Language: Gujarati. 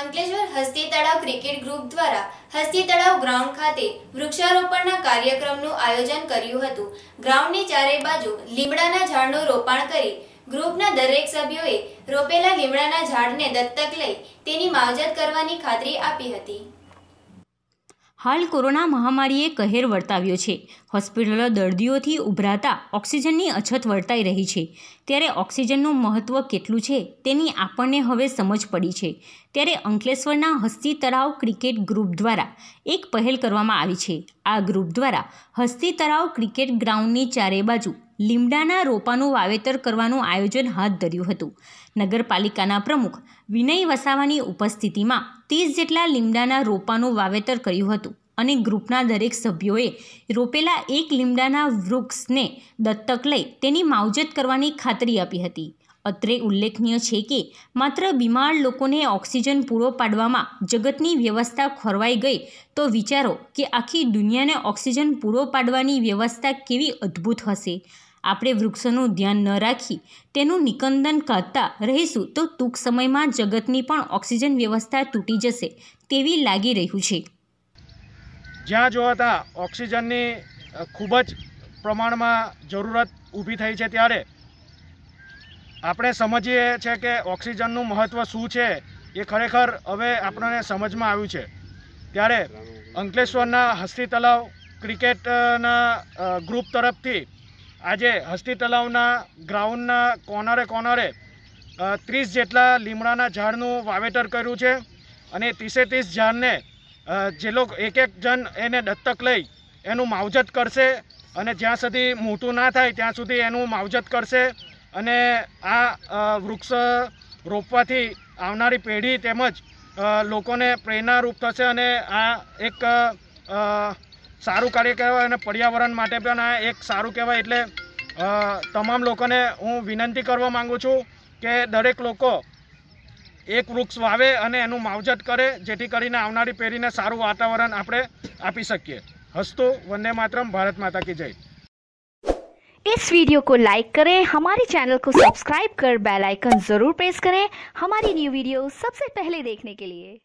અંકલેશ્વર હસ્તી તળાવ ક્રિકેટ ગ્રુપ દ્વારા હસ્તી તળાવ ગ્રાઉન્ડ ખાતે વૃક્ષારોપણના કાર્યક્રમનું આયોજન કર્યું હતું ગ્રાઉન્ડની ચારે બાજુ લીમડાના ઝાડનું રોપાણ કરી ગ્રુપના દરેક સભ્યોએ રોપેલા લીમડાના ઝાડને દત્તક લઈ તેની માવજત કરવાની ખાતરી આપી હતી હાલ કોરોના મહામારીએ કહેર વર્તાવ્યો છે હોસ્પિટલો દર્દીઓથી ઉભરાતા ઓક્સિજનની અછત વર્તાઈ રહી છે ત્યારે ઓક્સિજનનું મહત્ત્વ કેટલું છે તેની આપણને હવે સમજ પડી છે ત્યારે અંકલેશ્વરના હસ્તી તળાવ ક્રિકેટ ગ્રુપ દ્વારા એક પહેલ કરવામાં આવી છે આ ગ્રુપ દ્વારા હસ્તી તળાવ ક્રિકેટ ગ્રાઉન્ડની ચારે બાજુ લીમડાના રોપાનું વાવેતર કરવાનું આયોજન હાથ ધર્યું હતું નગરપાલિકાના પ્રમુખ વિનય વસાવાની ઉપસ્થિતિમાં ત્રીસ જેટલા લીમડાના રોપાનું વાવેતર કર્યું હતું અને ગ્રુપના દરેક સભ્યોએ રોપેલા એક લીમડાના વૃક્ષને દત્તક લઈ તેની માવજત કરવાની ખાતરી આપી હતી અત્રે ઉલ્લેખનીય છે કે માત્ર બીમાર લોકોને ઓક્સિજન પૂરો પાડવામાં જગતની વ્યવસ્થા ખોરવાઈ ગઈ તો વિચારો કે આખી દુનિયાને ઓક્સિજન પૂરો પાડવાની વ્યવસ્થા કેવી અદ્ભુત હશે આપણે વૃક્ષોનું ધ્યાન ન રાખી તેનું નિકંદન કરતા રહીશું તો ટૂંક સમયમાં જગતની પણ ઓક્સિજન વ્યવસ્થા તૂટી જશે તેવી લાગી રહ્યું છે જ્યાં જોવાતા ઓક્સિજનની ખૂબ જ પ્રમાણમાં જરૂરત ઊભી થઈ છે ત્યારે આપણે સમજીએ છીએ કે ઓક્સિજનનું મહત્ત્વ શું છે એ ખરેખર હવે આપણને સમજમાં આવ્યું છે ત્યારે અંકલેશ્વરના હસ્તી તલાવ ક્રિકેટના ગ્રુપ તરફથી આજે હસ્તી તલાવના ગ્રાઉન્ડના કોર્નરે કોર્નરે ત્રીસ જેટલા લીમડાના ઝાડનું વાવેતર કર્યું છે અને ત્રીસે ત્રીસ ઝાડને જે લોકો એક એક જણ એને દત્તક લઈ એનું માવજત કરશે અને જ્યાં સુધી મોટું ના થાય ત્યાં સુધી એનું માવજત કરશે અને આ વૃક્ષ રોપવાથી આવનારી પેઢી તેમજ લોકોને પ્રેરણારૂપ થશે અને આ એક સારું કાર્ય કહેવાય અને પર્યાવરણ માટે પણ આ એક સારું કહેવાય એટલે તમામ લોકોને હું વિનંતી કરવા માગું છું કે દરેક લોકો એક વૃક્ષ વાવે અને એનું માવજત કરે જેથી કરીને આવનારી પેઢીને સારું વાતાવરણ આપણે આપી શકીએ હસ્તુ વંદે માત્રમ ભારત માતા કી જય इस वीडियो को लाइक करें हमारे चैनल को सब्सक्राइब कर बेल आइकन ज़रूर प्रेस करें हमारी न्यू वीडियो सबसे पहले देखने के लिए